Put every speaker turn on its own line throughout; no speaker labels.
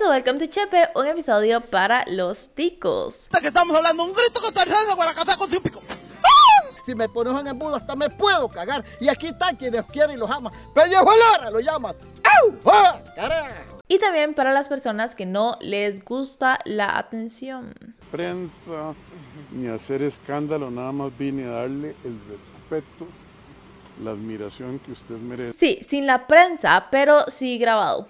de Welcome to Chepe, un episodio para los ticos. Que estamos hablando un grito que está con pico. ¡Ah! Si me pones en embudo hasta me puedo cagar. Y aquí están quienes quieren y los aman. ¡Pellejo Lara! Lo llaman. ¡Ah! ¡Carajo! Y también para las personas que no les gusta la atención. Prensa, ni hacer escándalo, nada más vine a darle el respeto, la admiración que usted merece. Sí, sin la prensa, pero sí grabado.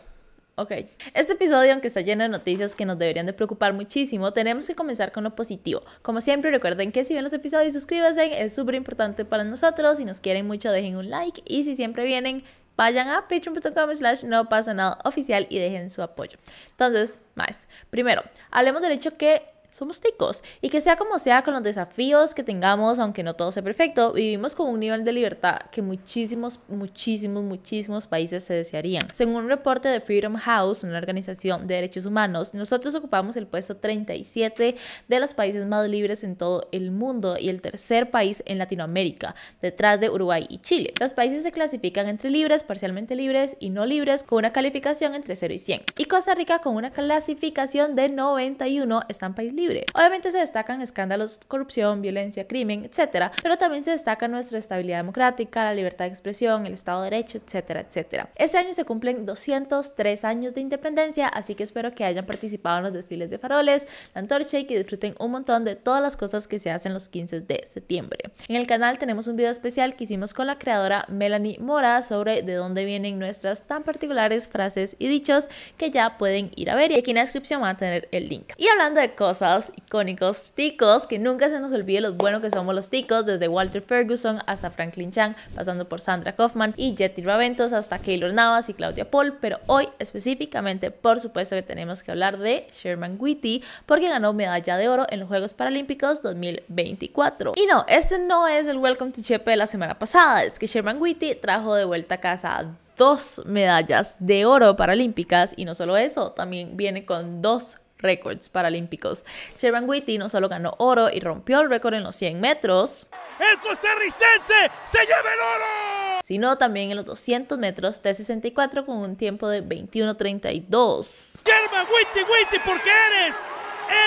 Ok, este episodio, aunque está lleno de noticias que nos deberían de preocupar muchísimo, tenemos que comenzar con lo positivo. Como siempre, recuerden que si ven los episodios, suscríbanse, es súper importante para nosotros. Si nos quieren mucho, dejen un like. Y si siempre vienen, vayan a patreon.com slash no pasa nada oficial y dejen su apoyo. Entonces, más. Primero, hablemos del hecho que somos ticos. Y que sea como sea, con los desafíos que tengamos, aunque no todo sea perfecto, vivimos con un nivel de libertad que muchísimos, muchísimos, muchísimos países se desearían. Según un reporte de Freedom House, una organización de derechos humanos, nosotros ocupamos el puesto 37 de los países más libres en todo el mundo y el tercer país en Latinoamérica, detrás de Uruguay y Chile. Los países se clasifican entre libres, parcialmente libres y no libres, con una calificación entre 0 y 100. Y Costa Rica con una clasificación de 91 está en país libre Obviamente se destacan escándalos, corrupción, violencia, crimen, etcétera, pero también se destaca nuestra estabilidad democrática, la libertad de expresión, el Estado de Derecho, etcétera, etcétera. Este año se cumplen 203 años de independencia, así que espero que hayan participado en los desfiles de faroles, la antorcha y que disfruten un montón de todas las cosas que se hacen los 15 de septiembre. En el canal tenemos un video especial que hicimos con la creadora Melanie Mora sobre de dónde vienen nuestras tan particulares frases y dichos que ya pueden ir a ver y aquí en la descripción van a tener el link. Y hablando de cosas icónicos ticos, que nunca se nos olvide lo bueno que somos los ticos, desde Walter Ferguson hasta Franklin Chang, pasando por Sandra Hoffman y Jetty Raventos hasta Keylor Navas y Claudia Paul, pero hoy específicamente por supuesto que tenemos que hablar de Sherman witty porque ganó medalla de oro en los Juegos Paralímpicos 2024. Y no, ese no es el Welcome to Chepe de la semana pasada, es que Sherman witty trajo de vuelta a casa dos medallas de oro paralímpicas y no solo eso, también viene con dos récords paralímpicos. Sherman Witty no solo ganó oro y rompió el récord en los 100 metros. ¡El costarricense se lleva el Sino también en los 200 metros T64 con un tiempo de 21.32. Sherman Witty, porque eres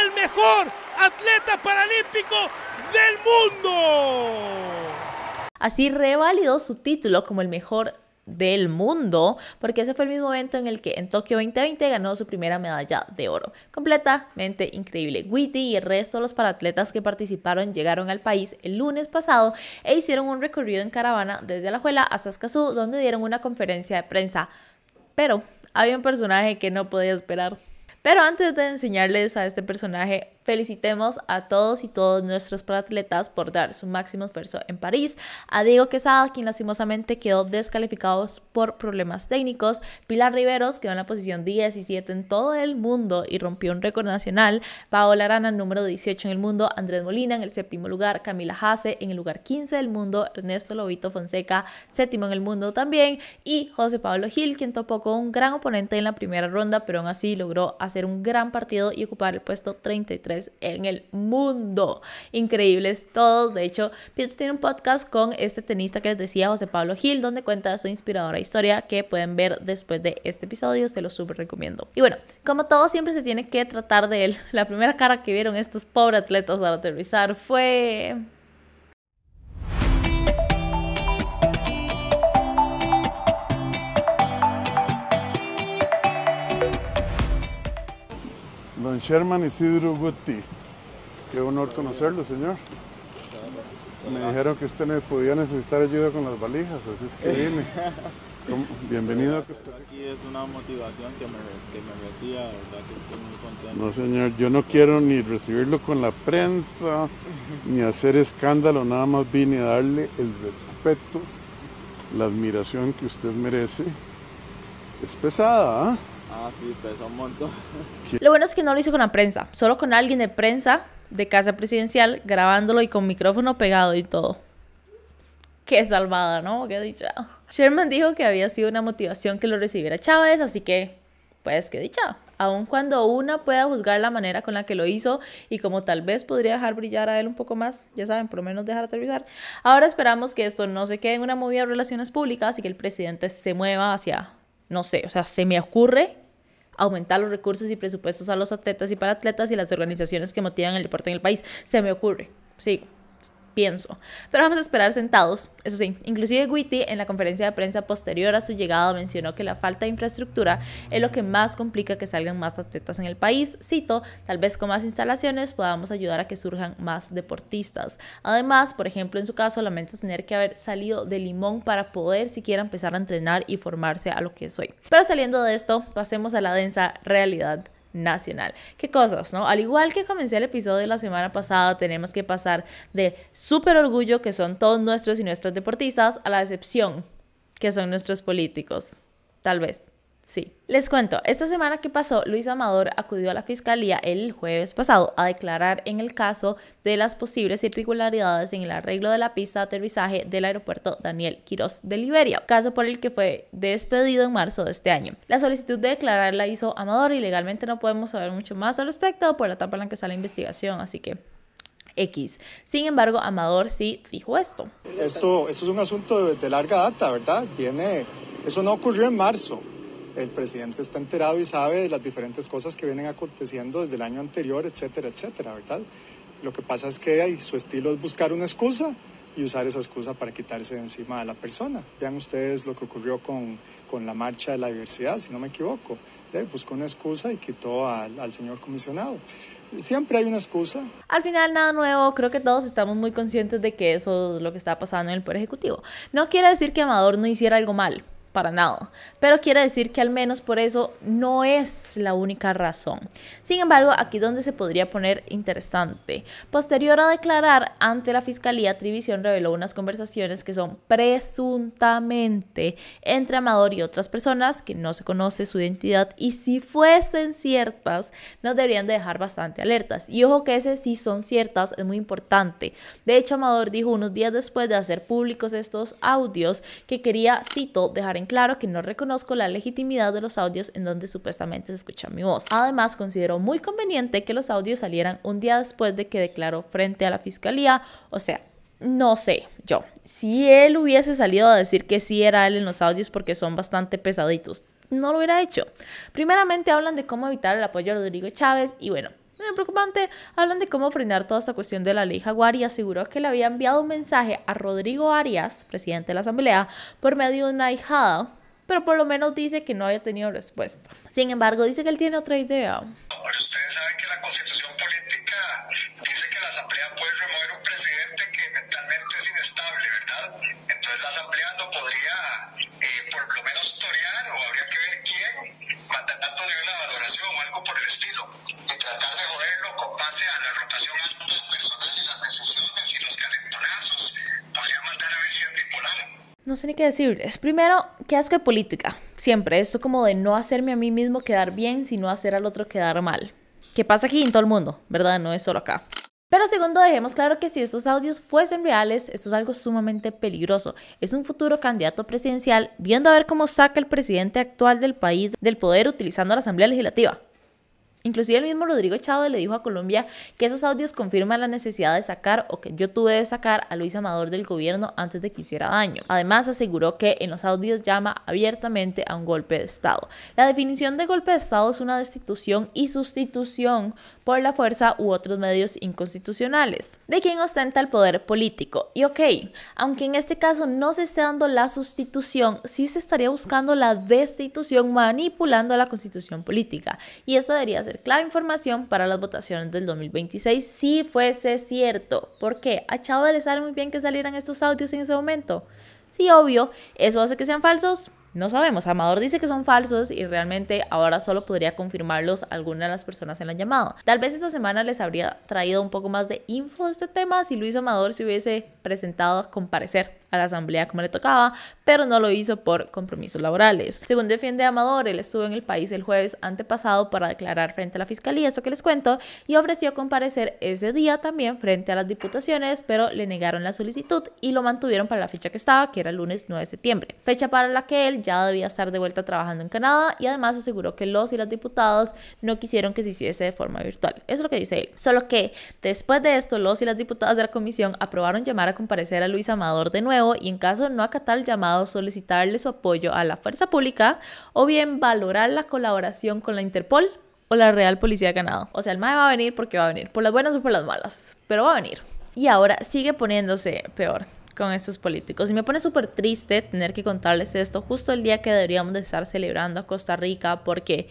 el mejor atleta paralímpico del mundo. Así revalidó su título como el mejor del mundo, porque ese fue el mismo evento en el que en Tokio 2020 ganó su primera medalla de oro. Completamente increíble. Witty y el resto de los paratletas que participaron llegaron al país el lunes pasado e hicieron un recorrido en caravana desde la Alajuela hasta Escazú, donde dieron una conferencia de prensa. Pero había un personaje que no podía esperar. Pero antes de enseñarles a este personaje, felicitemos a todos y todas nuestros atletas por dar su máximo esfuerzo en París. A Diego Quesada, quien lastimosamente quedó descalificado por problemas técnicos. Pilar Riveros quedó en la posición 17 en todo el mundo y rompió un récord nacional. Paola Arana, número 18 en el mundo. Andrés Molina en el séptimo lugar. Camila Hase en el lugar 15 del mundo. Ernesto Lobito Fonseca, séptimo en el mundo también. Y José Pablo Gil, quien topó con un gran oponente en la primera ronda, pero aún así logró hacer un gran partido y ocupar el puesto 33 en el mundo. Increíbles todos. De hecho, Pietro tiene un podcast con este tenista que les decía, José Pablo Gil, donde cuenta su inspiradora historia que pueden ver después de este episodio. Se lo súper recomiendo. Y bueno, como todo, siempre se tiene que tratar de él. La primera cara que vieron estos pobres atletas al aterrizar fue... Don Sherman Isidro Guti. Qué honor conocerlo, señor. Me dijeron que usted me podía necesitar ayuda con las valijas, así es que vine. Bienvenido a Aquí es una motivación que me, que me estoy muy No, señor, yo no quiero ni recibirlo con la prensa, ni hacer escándalo, nada más vine a darle el respeto, la admiración que usted merece. Es pesada, ¿ah? Ah, sí, pesa un montón. Lo bueno es que no lo hizo con la prensa, solo con alguien de prensa de casa presidencial grabándolo y con micrófono pegado y todo. Qué salvada, ¿no? Qué dicha. Sherman dijo que había sido una motivación que lo recibiera Chávez, así que, pues, qué dicha. Aun cuando una pueda juzgar la manera con la que lo hizo y como tal vez podría dejar brillar a él un poco más, ya saben, por lo menos dejar aterrizar. Ahora esperamos que esto no se quede en una movida de relaciones públicas y que el presidente se mueva hacia no sé, o sea, se me ocurre aumentar los recursos y presupuestos a los atletas y para atletas y las organizaciones que motivan el deporte en el país. Se me ocurre, sigo pienso. Pero vamos a esperar sentados. Eso sí, inclusive Witty en la conferencia de prensa posterior a su llegada mencionó que la falta de infraestructura es lo que más complica que salgan más atletas en el país. Cito, tal vez con más instalaciones podamos ayudar a que surjan más deportistas. Además, por ejemplo, en su caso, lamenta tener que haber salido de Limón para poder siquiera empezar a entrenar y formarse a lo que soy. Pero saliendo de esto, pasemos a la densa realidad nacional. ¿Qué cosas, no? Al igual que comencé el episodio de la semana pasada, tenemos que pasar de súper orgullo, que son todos nuestros y nuestros deportistas, a la decepción, que son nuestros políticos. Tal vez. Sí. Les cuento, esta semana que pasó, Luis Amador acudió a la fiscalía el jueves pasado a declarar en el caso de las posibles irregularidades en el arreglo de la pista de aterrizaje del aeropuerto Daniel Quirós de Liberia, caso por el que fue despedido en marzo de este año. La solicitud de declarar la hizo Amador y legalmente no podemos saber mucho más al respecto por la etapa en la que está la investigación, así que X. Sin embargo, Amador sí dijo esto. Esto, esto es un asunto de, larga data, ¿verdad? Viene, eso no ocurrió en marzo el presidente está enterado y sabe de las diferentes cosas que vienen aconteciendo desde el año anterior, etcétera, etcétera, ¿verdad? Lo que pasa es que su estilo es buscar una excusa y usar esa excusa para quitarse de encima a la persona. Vean ustedes lo que ocurrió con, la marcha de la diversidad, si no me equivoco. Buscó una excusa y quitó al, al señor comisionado siempre hay una excusa. Al final, nada nuevo. Creo que todos estamos muy conscientes de que eso es lo que está pasando en el Poder Ejecutivo. No quiere decir que Amador no hiciera algo mal para nada. Pero quiere decir que al menos por eso no es la única razón. Sin embargo, aquí donde se podría poner interesante. Posterior a declarar ante la Fiscalía, Trivisión reveló unas conversaciones que son presuntamente entre Amador y otras personas que no se conoce su identidad y si fuesen ciertas, nos deberían de dejar bastante alertas. Y ojo que ese si son ciertas es muy importante. De hecho, Amador dijo unos días después de hacer públicos estos audios que quería, cito, dejar claro que no reconozco la legitimidad de los audios en donde supuestamente se escucha mi voz. Además, considero muy conveniente que los audios salieran un día después de que declaró frente a la fiscalía, o sea, no sé, yo, si él hubiese salido a decir que sí era él en los audios porque son bastante pesaditos, no lo hubiera hecho. Primeramente hablan de cómo evitar el apoyo a Rodrigo Chávez y bueno, muy preocupante, hablan de cómo frenar toda esta cuestión de la ley Jaguar y aseguró que le había enviado un mensaje a Rodrigo Arias, presidente de la Asamblea, por medio de una hijada, pero por lo menos dice que no había tenido respuesta. Sin embargo, dice que él tiene otra idea. ustedes saben que la constitución política dice que la Asamblea puede remover un presidente que mentalmente es inestable, ¿verdad? Entonces la Asamblea no podría eh, por lo menos torear o habría por el estilo, y tratar de con base a la rotación las y los calentonazos, podría mandar a No sé ni qué decirles. Primero, qué asco de política. Siempre, esto como de no hacerme a mí mismo quedar bien, sino hacer al otro quedar mal. Que pasa aquí en todo el mundo, ¿verdad? No es solo acá. Pero segundo, dejemos claro que si estos audios fuesen reales, esto es algo sumamente peligroso. Es un futuro candidato presidencial viendo a ver cómo saca el presidente actual del país del poder utilizando la Asamblea Legislativa. Inclusive el mismo Rodrigo Chávez le dijo a Colombia que esos audios confirman la necesidad de sacar o que yo tuve de sacar a Luis Amador del gobierno antes de que hiciera daño. Además aseguró que en los audios llama abiertamente a un golpe de Estado. La definición de golpe de Estado es una destitución y sustitución por la fuerza u otros medios inconstitucionales de quien ostenta el poder político. Y ok, aunque en este caso no se esté dando la sustitución, sí se estaría buscando la destitución manipulando la constitución política. Y eso debería clave información para las votaciones del 2026 si fuese cierto. ¿Por qué? A Chávez le sale muy bien que salieran estos audios en ese momento. Sí, obvio, ¿eso hace que sean falsos? No sabemos. Amador dice que son falsos y realmente ahora solo podría confirmarlos alguna de las personas en la llamada. Tal vez esta semana les habría traído un poco más de info de este tema si Luis Amador se hubiese presentado a comparecer a la asamblea como le tocaba, pero no lo hizo por compromisos laborales. Según defiende Amador, él estuvo en el país el jueves antepasado para declarar frente a la fiscalía, eso que les cuento, y ofreció comparecer ese día también frente a las diputaciones, pero le negaron la solicitud y lo mantuvieron para la fecha que estaba, que era el lunes 9 de septiembre, fecha para la que él ya debía estar de vuelta trabajando en Canadá y además aseguró que los y las diputadas no quisieron que se hiciese de forma virtual. es lo que dice él. Solo que después de esto, los y las diputadas de la comisión aprobaron llamar a comparecer a Luis Amador de nuevo y en caso no acatar el llamado, solicitarle su apoyo a la fuerza pública o bien valorar la colaboración con la Interpol o la Real Policía de Canadá. O sea, el MAE va a venir porque va a venir, por las buenas o por las malas, pero va a venir. Y ahora sigue poniéndose peor con estos políticos. Y me pone súper triste tener que contarles esto justo el día que deberíamos de estar celebrando a Costa Rica porque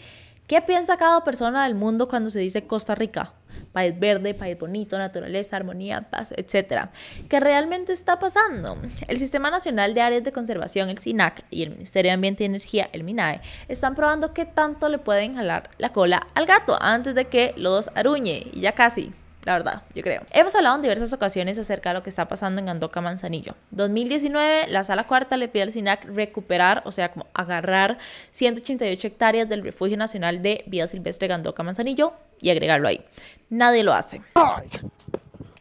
¿Qué piensa cada persona del mundo cuando se dice Costa Rica? País verde, país bonito, naturaleza, armonía, paz, etc. ¿Qué realmente está pasando? El Sistema Nacional de Áreas de Conservación, el SINAC, y el Ministerio de Ambiente y Energía, el MINAE, están probando qué tanto le pueden jalar la cola al gato antes de que los aruñe. ya casi la verdad, yo creo. Hemos hablado en diversas ocasiones acerca de lo que está pasando en Gandoka Manzanillo. 2019, la sala cuarta le pide al SINAC recuperar, o sea, como agarrar 188 hectáreas del Refugio Nacional de Vida Silvestre Gandoca Manzanillo y agregarlo ahí. Nadie lo hace.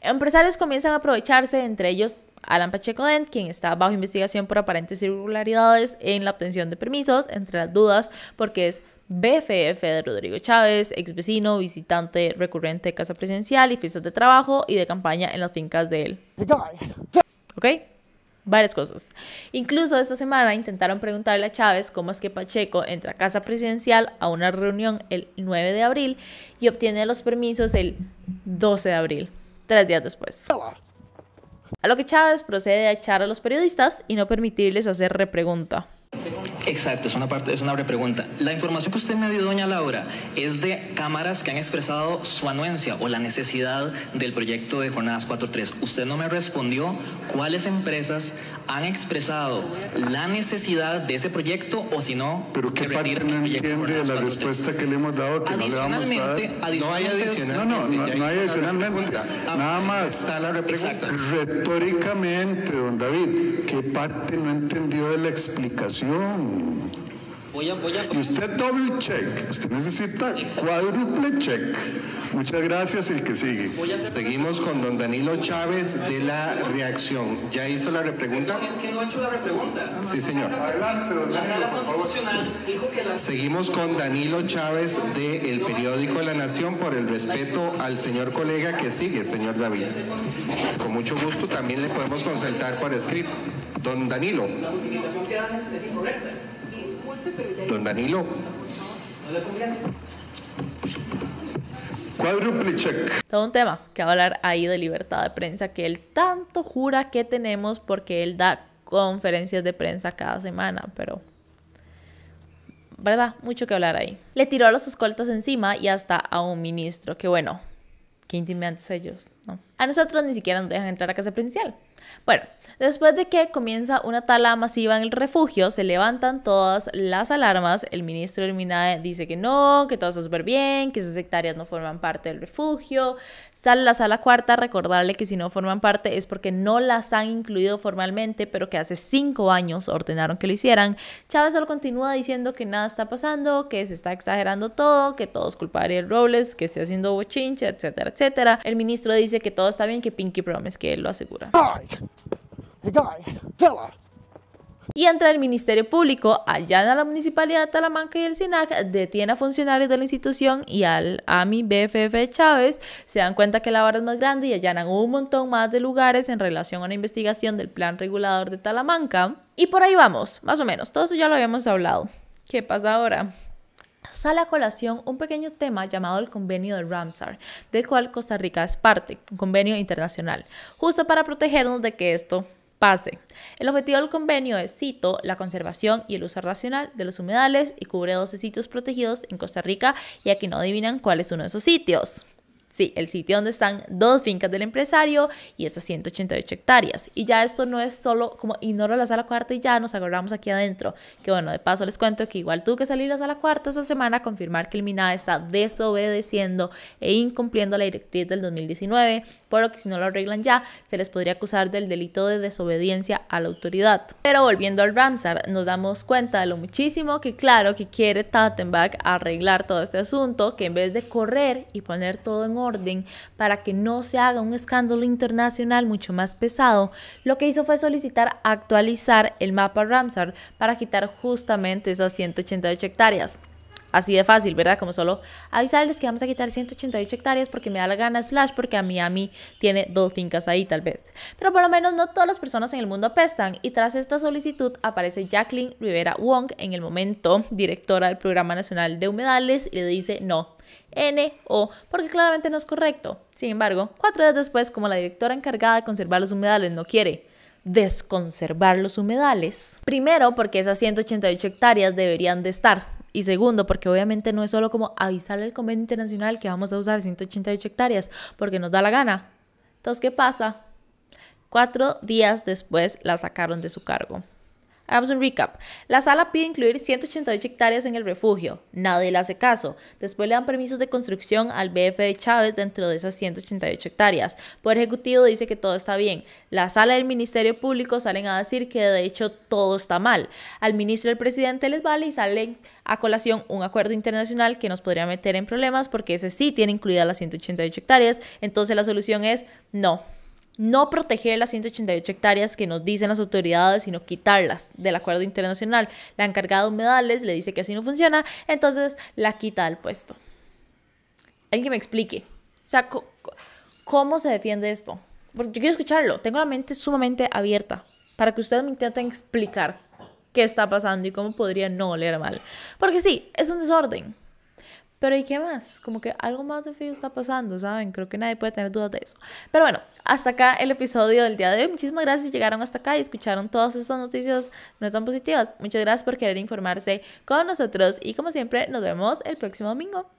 Empresarios comienzan a aprovecharse, entre ellos Alan Pacheco Dent, quien está bajo investigación por aparentes irregularidades en la obtención de permisos, entre las dudas, porque es BFF de Rodrigo Chávez, ex vecino, visitante recurrente de casa presidencial y fiestas de trabajo y de campaña en las fincas de él. ¿Ok? Varias cosas. Incluso esta semana intentaron preguntarle a Chávez cómo es que Pacheco entra a casa presidencial a una reunión el 9 de abril y obtiene los permisos el 12 de abril, tres días después. A lo que Chávez procede a echar a los periodistas y no permitirles hacer repregunta. Exacto, es una, parte, es una breve pregunta. La información que usted me dio, doña Laura, es de cámaras que han expresado su anuencia o la necesidad del proyecto de Jornadas 4.3. Usted no me respondió cuáles empresas han expresado la necesidad de ese proyecto o si no, pero qué parte no entiende la respuesta que le hemos dado que no le No hay adicionalmente. No, no, no, hay adicionalmente. Nada más. retóricamente, don David, ¿qué parte no entendió de la explicación? Voy a, Y usted doble check, usted necesita cuádruple check. Muchas gracias. El que sigue. Seguimos con don Danilo Chávez de la reacción. ¿Ya hizo la repregunta? Sí, señor. Seguimos con Danilo Chávez de El Periódico La Nación por el respeto al señor colega que sigue, señor David. Con mucho gusto también le podemos consultar por escrito. Don Danilo. La Don Danilo check. Todo un tema que hablar ahí de libertad de prensa que él tanto jura que tenemos porque él da conferencias de prensa cada semana, pero ¿verdad? Mucho que hablar ahí. Le tiró a los escoltas encima y hasta a un ministro, que bueno, qué intimidantes ellos, ¿no? A nosotros ni siquiera nos dejan entrar a casa presidencial. Bueno, después de que comienza una tala masiva en el refugio, se levantan todas las alarmas. El ministro del dice que no, que todo está súper bien, que esas hectáreas no forman parte del refugio. Sale la sala cuarta recordarle que si no forman parte es porque no las han incluido formalmente, pero que hace cinco años ordenaron que lo hicieran. Chávez solo continúa diciendo que nada está pasando, que se está exagerando todo, que todo es culpa de Ariel Robles, que está haciendo bochinche, etcétera, etcétera. El ministro dice que todo está bien, que Pinky Promise que él lo asegura. Y entra el Ministerio Público, allana la Municipalidad de Talamanca y el SINAC, detiene a funcionarios de la institución y al AMI BFF Chávez. Se dan cuenta que la barra es más grande y allanan un montón más de lugares en relación a la investigación del Plan Regulador de Talamanca. Y por ahí vamos, más o menos. Todo eso ya lo habíamos hablado. ¿Qué pasa ahora? sale a colación un pequeño tema llamado el Convenio de Ramsar, del cual Costa Rica es parte, un convenio internacional, justo para protegernos de que esto pase. El objetivo del convenio es, cito, la conservación y el uso racional de los humedales y cubre 12 sitios protegidos en Costa Rica ya que no adivinan cuál es uno de esos sitios. Sí, el sitio donde están dos fincas del empresario y estas 188 hectáreas. Y ya esto no es solo como ignoro la sala cuarta y ya nos agarramos aquí adentro. Que bueno, de paso les cuento que igual tuve que salir a la sala cuarta esta semana a confirmar que el mina está desobedeciendo e incumpliendo la directriz del 2019, por lo que si no lo arreglan ya, se les podría acusar del delito de desobediencia a la autoridad. Pero volviendo al Ramsar, nos damos cuenta de lo muchísimo que claro que quiere Tattenbach arreglar todo este asunto, que en vez de correr y poner todo en orden, orden para que no se haga un escándalo internacional mucho más pesado, lo que hizo fue solicitar actualizar el mapa Ramsar para quitar justamente esas 188 hectáreas. Así de fácil, ¿verdad? Como solo avisarles que vamos a quitar 188 hectáreas porque me da la gana, slash, porque a mí tiene dos fincas ahí, tal vez. Pero por lo menos no todas las personas en el mundo apestan. Y tras esta solicitud aparece Jacqueline Rivera Wong, en el momento directora del Programa Nacional de Humedales, y le dice no, N, O, porque claramente no es correcto. Sin embargo, cuatro días después, como la directora encargada de conservar los humedales no quiere desconservar los humedales, primero porque esas 188 hectáreas deberían de estar y segundo, porque obviamente no es solo como avisarle al convenio internacional que vamos a usar 188 hectáreas porque nos da la gana. Entonces, ¿qué pasa? Cuatro días después la sacaron de su cargo. Hagamos un recap. La sala pide incluir 188 hectáreas en el refugio. Nadie le hace caso. Después le dan permisos de construcción al BF de Chávez dentro de esas 188 hectáreas. Por Ejecutivo dice que todo está bien. La sala del Ministerio Público salen a decir que de hecho todo está mal. Al ministro del presidente les vale y salen a colación un acuerdo internacional que nos podría meter en problemas porque ese sí tiene incluidas las 188 hectáreas. Entonces la solución es no, no proteger las 188 hectáreas que nos dicen las autoridades, sino quitarlas del acuerdo internacional. La encargada de humedales le dice que así no funciona, entonces la quita del puesto. que me explique. O sea, ¿cómo se defiende esto? Porque yo quiero escucharlo. Tengo la mente sumamente abierta para que ustedes me intenten explicar qué está pasando y cómo podría no oler mal. Porque sí, es un desorden. Pero ¿y qué más? Como que algo más de feo está pasando, ¿saben? Creo que nadie puede tener dudas de eso. Pero bueno, hasta acá el episodio del día de hoy. Muchísimas gracias si llegaron hasta acá y escucharon todas estas noticias no tan positivas. Muchas gracias por querer informarse con nosotros y como siempre nos vemos el próximo domingo.